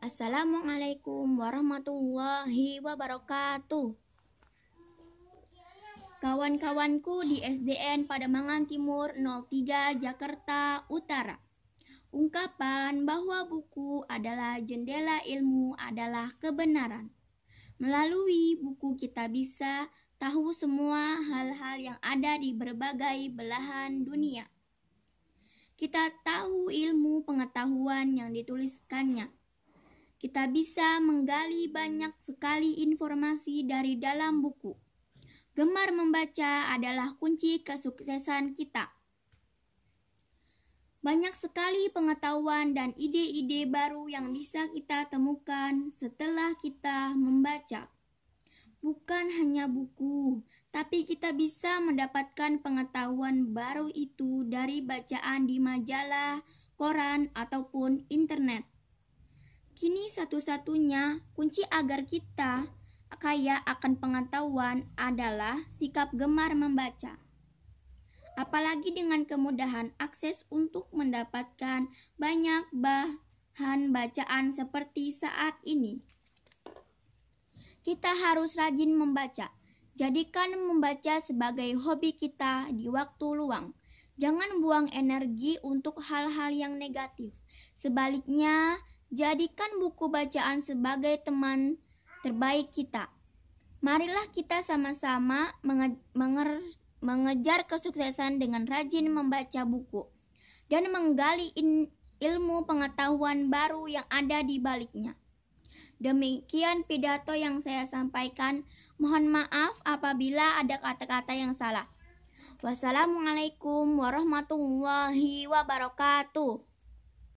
Assalamualaikum warahmatullahi wabarakatuh. Kawan-kawanku di SDN Pademangan Timur 03 Jakarta Utara. Ungkapan bahwa buku adalah jendela ilmu adalah kebenaran. Melalui buku kita bisa tahu semua hal-hal yang ada di berbagai belahan dunia. Kita tahu ilmu pengetahuan yang dituliskannya kita bisa menggali banyak sekali informasi dari dalam buku. Gemar membaca adalah kunci kesuksesan kita. Banyak sekali pengetahuan dan ide-ide baru yang bisa kita temukan setelah kita membaca. Bukan hanya buku, tapi kita bisa mendapatkan pengetahuan baru itu dari bacaan di majalah, koran, ataupun internet. Kini satu-satunya kunci agar kita kaya akan pengetahuan adalah sikap gemar membaca. Apalagi dengan kemudahan akses untuk mendapatkan banyak bahan bacaan seperti saat ini. Kita harus rajin membaca. Jadikan membaca sebagai hobi kita di waktu luang. Jangan buang energi untuk hal-hal yang negatif. Sebaliknya, Jadikan buku bacaan sebagai teman terbaik kita. Marilah kita sama-sama menge menge mengejar kesuksesan dengan rajin membaca buku dan menggali ilmu pengetahuan baru yang ada di baliknya. Demikian pidato yang saya sampaikan. Mohon maaf apabila ada kata-kata yang salah. Wassalamualaikum warahmatullahi wabarakatuh.